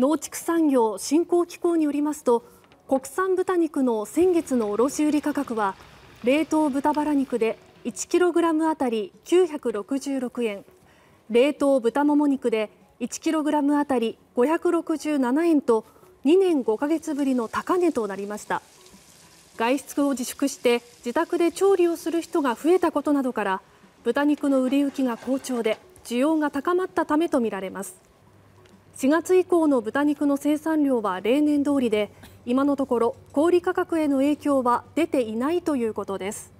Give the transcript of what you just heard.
農畜産業振興機構によりますと国産豚肉の先月の卸売価格は冷凍豚バラ肉で 1kg あたり966円冷凍豚もも肉で 1kg あたり567円と2年5か月ぶりの高値となりました外出を自粛して自宅で調理をする人が増えたことなどから豚肉の売れ行きが好調で需要が高まったためとみられます。4月以降の豚肉の生産量は例年通りで今のところ小売価格への影響は出ていないということです。